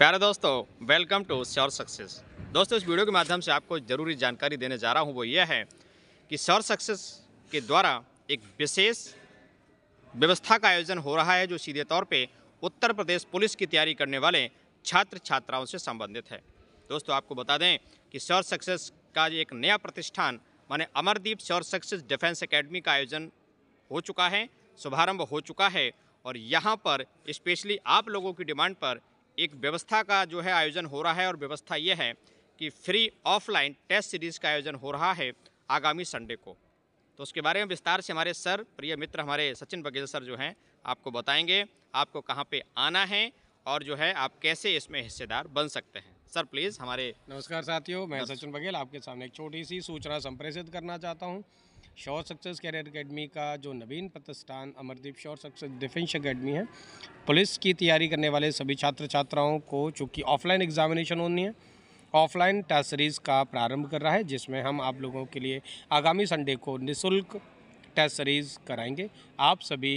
प्यारे दोस्तों welcome to sure success दोस्तों इस वीडियो के माध्यम से आपको ज़रूरी जानकारी देने जा रहा हूँ वो यह है कि श्योर सक्सेस के द्वारा एक विशेष व्यवस्था का आयोजन हो रहा है जो सीधे तौर पे उत्तर प्रदेश पुलिस की तैयारी करने वाले छात्र छात्राओं से संबंधित है दोस्तों आपको बता दें कि श्योर सक्सेस का एक नया प्रतिष्ठान माने Amardeep sure success defence academy का आयोजन हो चुका है शुभारम्भ हो चुका है और यहाँ पर स्पेशली आप लोगों की डिमांड पर एक व्यवस्था का जो है आयोजन हो रहा है और व्यवस्था यह है कि फ्री ऑफलाइन टेस्ट सीरीज का आयोजन हो रहा है आगामी संडे को तो उसके बारे में विस्तार से हमारे सर प्रिय मित्र हमारे सचिन बघेल सर जो हैं आपको बताएंगे आपको कहाँ पे आना है और जो है आप कैसे इसमें हिस्सेदार बन सकते हैं सर प्लीज़ हमारे नमस्कार साथियों मैं सचिन बघेल आपके सामने एक छोटी सी सूचना संप्रेषित करना चाहता हूँ शोर सक्सेस कैरियर अकेडमी का जो नवीन प्रतिष्ठान Amardeep sure success defence academy है पुलिस की तैयारी करने वाले सभी छात्र छात्राओं को चूँकि ऑफलाइन एग्जामिनेशन होनी है ऑफलाइन टेस्ट सीरीज़ का प्रारंभ कर रहा है जिसमें हम आप लोगों के लिए आगामी संडे को निःशुल्क टेस्ट सीरीज़ कराएंगे आप सभी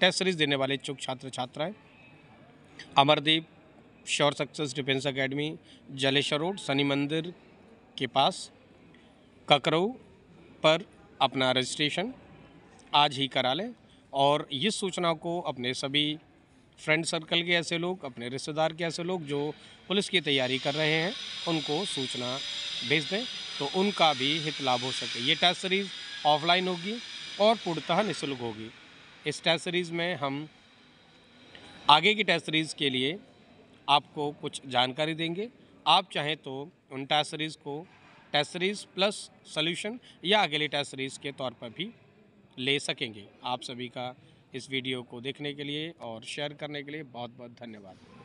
टेस्ट सीरीज़ देने वाले चुक छात्र छात्राएं Amardeep sure success defence academy Jaleshwar road Shani मंदिर के पास ककरऊ पर अपना रजिस्ट्रेशन आज ही करा लें और इस सूचना को अपने सभी फ्रेंड सर्कल के ऐसे लोग अपने रिश्तेदार के ऐसे लोग जो पुलिस की तैयारी कर रहे हैं उनको सूचना भेज दें तो उनका भी हित लाभ हो सके ये टेस्ट सीरीज़ ऑफलाइन होगी और पूर्णतः निःशुल्क होगी इस टेस्ट सीरीज़ में हम आगे की टेस्ट सीरीज़ के लिए आपको कुछ जानकारी देंगे आप चाहें तो उन टेस्ट सीरीज़ को टेस्ट सीरीज़ प्लस सोल्यूशन या अगले टेस्ट सीरीज़ के तौर पर भी ले सकेंगे आप सभी का इस वीडियो को देखने के लिए और शेयर करने के लिए बहुत बहुत धन्यवाद